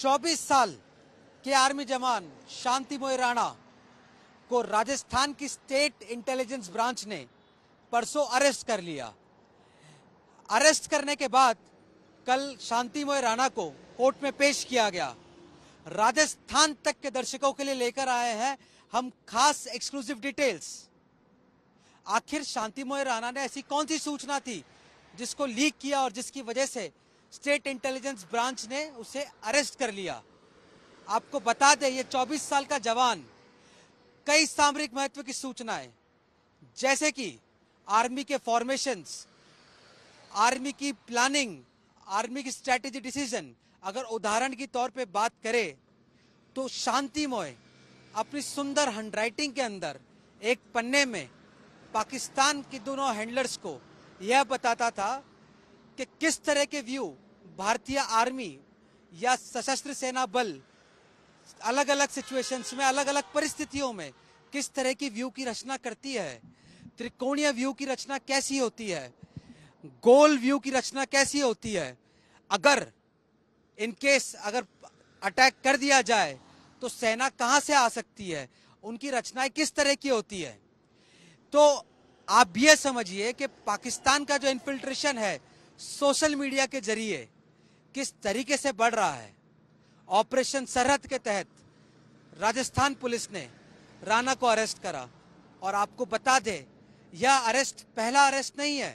24 साल के आर्मी जवान मोय राणा को राजस्थान की स्टेट इंटेलिजेंस ब्रांच ने परसों अरेस्ट कर लिया अरेस्ट करने के बाद कल मोय राणा को कोर्ट में पेश किया गया राजस्थान तक के दर्शकों के लिए लेकर आए हैं हम खास एक्सक्लूसिव डिटेल्स आखिर मोय राणा ने ऐसी कौन सी सूचना थी जिसको लीक किया और जिसकी वजह से स्टेट इंटेलिजेंस ब्रांच ने उसे अरेस्ट कर लिया आपको बता दें ये 24 साल का जवान कई सामरिक महत्व की सूचनाएं जैसे कि आर्मी के फॉर्मेशंस आर्मी की प्लानिंग आर्मी की स्ट्रेटेजी डिसीजन अगर उदाहरण की तौर पे बात करें तो शांतिमय अपनी सुंदर हैंडराइटिंग के अंदर एक पन्ने में पाकिस्तान के दोनों हैंडलर्स को यह बताता था कि किस तरह के व्यू भारतीय आर्मी या सशस्त्र सेना बल अलग अलग सिचुएशंस में अलग अलग परिस्थितियों में किस तरह की व्यू की रचना करती है त्रिकोणीय व्यू की रचना कैसी होती है गोल व्यू की रचना कैसी होती है अगर इन केस अगर अटैक कर दिया जाए तो सेना कहां से आ सकती है उनकी रचनाएं किस तरह की होती है तो आप यह समझिए कि पाकिस्तान का जो इन्फिल्ट्रेशन है सोशल मीडिया के जरिए किस तरीके से बढ़ रहा है ऑपरेशन सरहद के तहत राजस्थान पुलिस ने राणा को अरेस्ट करा और आपको बता दे यह अरेस्ट पहला अरेस्ट नहीं है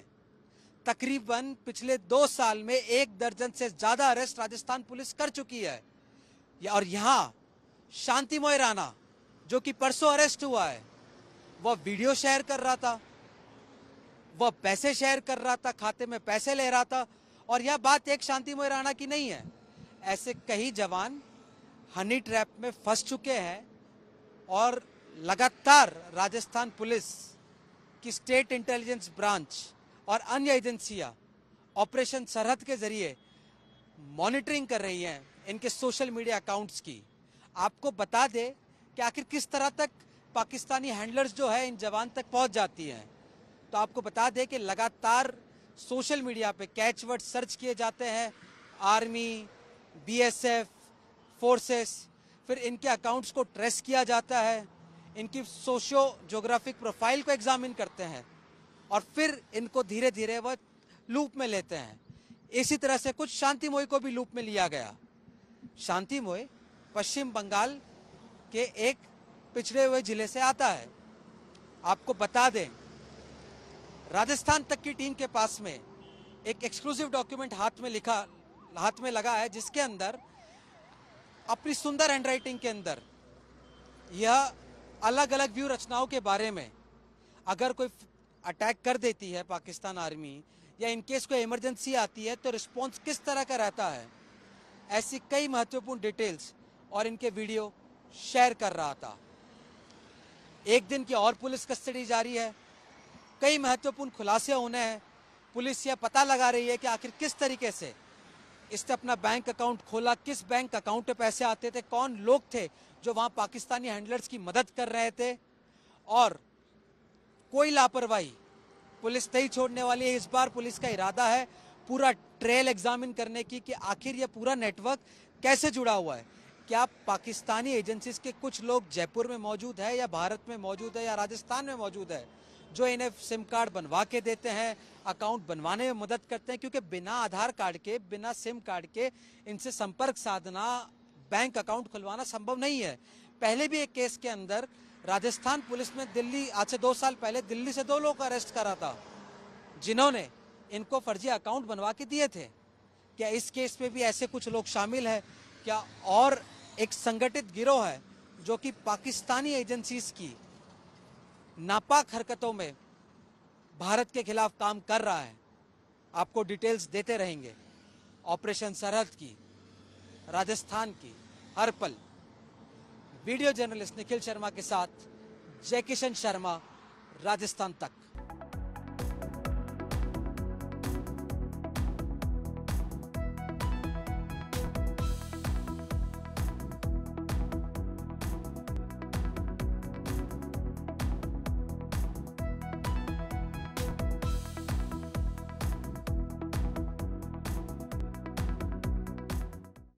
तकरीबन पिछले दो साल में एक दर्जन से ज़्यादा अरेस्ट राजस्थान पुलिस कर चुकी है और यहाँ शांतिमय राणा जो कि परसों अरेस्ट हुआ है वह वीडियो शेयर कर रहा था वह पैसे शेयर कर रहा था खाते में पैसे ले रहा था और यह बात एक शांतिमय राणा की नहीं है ऐसे कई जवान हनी ट्रैप में फंस चुके हैं और लगातार राजस्थान पुलिस की स्टेट इंटेलिजेंस ब्रांच और अन्य एजेंसियां ऑपरेशन सरहद के जरिए मॉनिटरिंग कर रही हैं इनके सोशल मीडिया अकाउंट्स की आपको बता दें कि आखिर किस तरह तक पाकिस्तानी हैंडलर्स जो है इन जवान तक पहुंच जाती हैं तो आपको बता दें कि लगातार सोशल मीडिया पे कैचवर्ड सर्च किए जाते हैं आर्मी बीएसएफ फोर्सेस फिर इनके अकाउंट्स को ट्रेस किया जाता है इनकी सोशो जोग्राफिक प्रोफाइल को एग्जामिन करते हैं और फिर इनको धीरे धीरे वह लूप में लेते हैं इसी तरह से कुछ शांति मोई को भी लूप में लिया गया शांति मोई पश्चिम बंगाल के एक पिछड़े हुए जिले से आता है आपको बता दें राजस्थान तक की टीम के पास में एक एक्सक्लूसिव डॉक्यूमेंट हाथ में लिखा हाथ में लगा है जिसके अंदर अपनी सुंदर हैंडराइटिंग के अंदर यह अलग अलग व्यू रचनाओं के बारे में अगर कोई अटैक कर देती है पाकिस्तान आर्मी या इनकेस कोई इमरजेंसी आती है तो रिस्पॉन्स किस तरह का रहता है ऐसी कई महत्वपूर्ण डिटेल्स और इनके वीडियो शेयर कर रहा था एक दिन की और पुलिस कस्टडी जारी है कई महत्वपूर्ण खुलासे होने हैं पुलिस यह पता लगा रही है कि आखिर किस तरीके से इसने अपना बैंक अकाउंट खोला किस बैंक अकाउंट पे पैसे आते थे कौन लोग थे जो वहाँ पाकिस्तानी हैंडलर्स की मदद कर रहे थे और कोई लापरवाही पुलिस नहीं छोड़ने वाली है इस बार पुलिस का इरादा है पूरा ट्रेल एग्जामिन करने की कि आखिर यह पूरा नेटवर्क कैसे जुड़ा हुआ है क्या पाकिस्तानी एजेंसीज के कुछ लोग जयपुर में मौजूद है या भारत में मौजूद है या राजस्थान में मौजूद है जो इन्हें सिम कार्ड बनवा के देते हैं अकाउंट बनवाने में मदद करते हैं क्योंकि बिना आधार कार्ड के बिना सिम कार्ड के इनसे संपर्क साधना बैंक अकाउंट खुलवाना संभव नहीं है पहले भी एक केस के अंदर राजस्थान पुलिस ने दिल्ली आज से दो साल पहले दिल्ली से दो लोग अरेस्ट करा था जिन्होंने इनको फर्जी अकाउंट बनवा के दिए थे क्या इस केस में भी ऐसे कुछ लोग शामिल हैं क्या और एक संगठित गिरोह है जो कि पाकिस्तानी एजेंसीज की नापाक हरकतों में भारत के खिलाफ काम कर रहा है आपको डिटेल्स देते रहेंगे ऑपरेशन सरहद की राजस्थान की हर पल वीडियो जर्नलिस्ट निखिल शर्मा के साथ जयकिशन शर्मा राजस्थान तक